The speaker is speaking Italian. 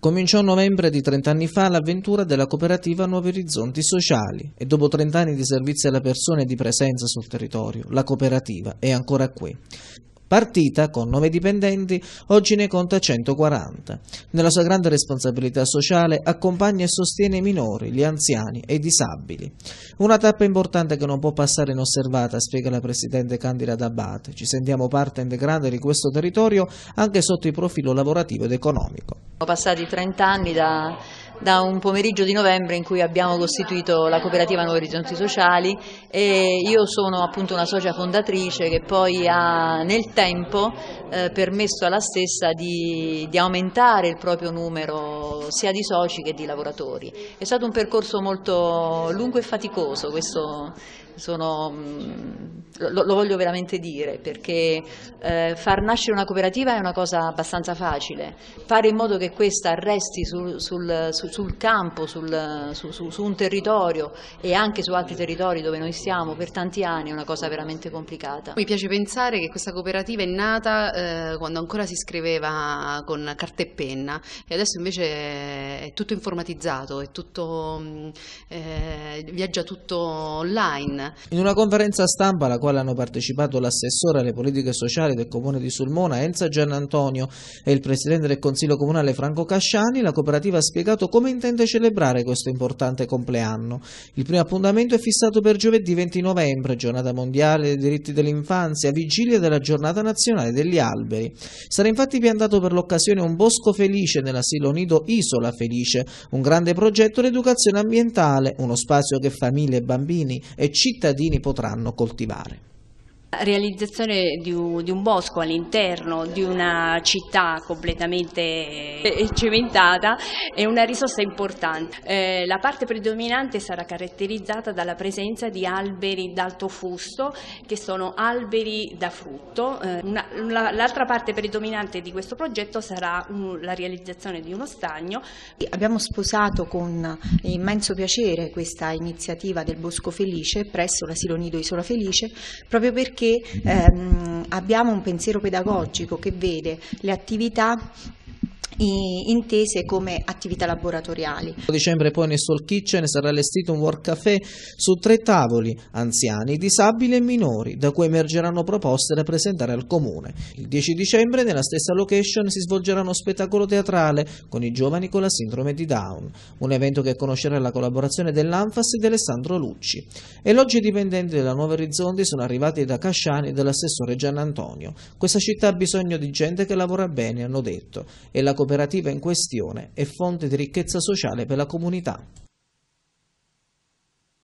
Cominciò a novembre di 30 anni fa l'avventura della cooperativa Nuovi Orizzonti Sociali e dopo 30 anni di servizio alla persona e di presenza sul territorio, la cooperativa è ancora qui. Partita, con nove dipendenti, oggi ne conta 140. Nella sua grande responsabilità sociale accompagna e sostiene i minori, gli anziani e i disabili. Una tappa importante che non può passare inosservata, spiega la Presidente Candida D'Abate. Ci sentiamo parte integrante di questo territorio anche sotto il profilo lavorativo ed economico. Sono passati 30 anni da da un pomeriggio di novembre in cui abbiamo costituito la cooperativa Nuovi Orizzonti Sociali e io sono appunto una socia fondatrice che poi ha nel tempo eh, permesso alla stessa di, di, aumentare il proprio numero sia di soci che di lavoratori. È stato un percorso molto lungo e faticoso, questo sono, mm, lo, lo, voglio veramente dire perché eh, far nascere una cooperativa è una cosa abbastanza facile, fare in modo che questa resti sul, sul, sul sul campo, sul, su, su, un territorio e anche su altri territori dove noi siamo per tanti anni è una cosa veramente complicata. Mi piace pensare che questa cooperativa è nata eh, quando ancora si scriveva con carta e penna e adesso invece è tutto informatizzato, è tutto, mm, eh, viaggia tutto online. In una conferenza stampa alla quale hanno partecipato l'assessore alle politiche sociali del comune di Sulmona Enza Giannantonio e il presidente del consiglio comunale Franco Casciani, la cooperativa ha spiegato come come intende celebrare questo importante compleanno. Il primo appuntamento è fissato per giovedì 20 novembre, giornata mondiale dei diritti dell'infanzia, vigilia della giornata nazionale degli alberi. Sarà infatti piantato per l'occasione un bosco felice nell'asilo nido Isola Felice, un grande progetto d'educazione ambientale, uno spazio che famiglie, bambini e cittadini potranno coltivare realizzazione di un, di un bosco all'interno di una città completamente eh, cementata è una risorsa importante. Eh, la parte predominante sarà caratterizzata dalla presenza di alberi d'alto fusto che sono alberi da frutto. Eh, L'altra parte predominante di questo progetto sarà un, la realizzazione di uno stagno. Abbiamo sposato con immenso piacere questa iniziativa del Bosco Felice presso l'asilo nido Isola Felice proprio perché perché mm-hmm. ehm, abbiamo un pensiero pedagogico che vede le attività intese come attività laboratoriali. A dicembre poi nel Soul Kitchen sarà allestito un work café su tre tavoli, anziani, disabili e minori, da cui emergeranno proposte da presentare al Comune. Il 10 dicembre nella stessa location si svolgerà uno spettacolo teatrale con i giovani con la sindrome di Down, un evento che conoscerà la collaborazione dell'Anfas e di Alessandro Lucci. Elogi dipendenti della Nuova Orizzonti sono arrivati da Casciani e dall'assessore Gian Antonio. Questa città ha bisogno di gente che lavora bene, hanno detto, e la cooperativa in questione è fonte di ricchezza sociale per la comunità.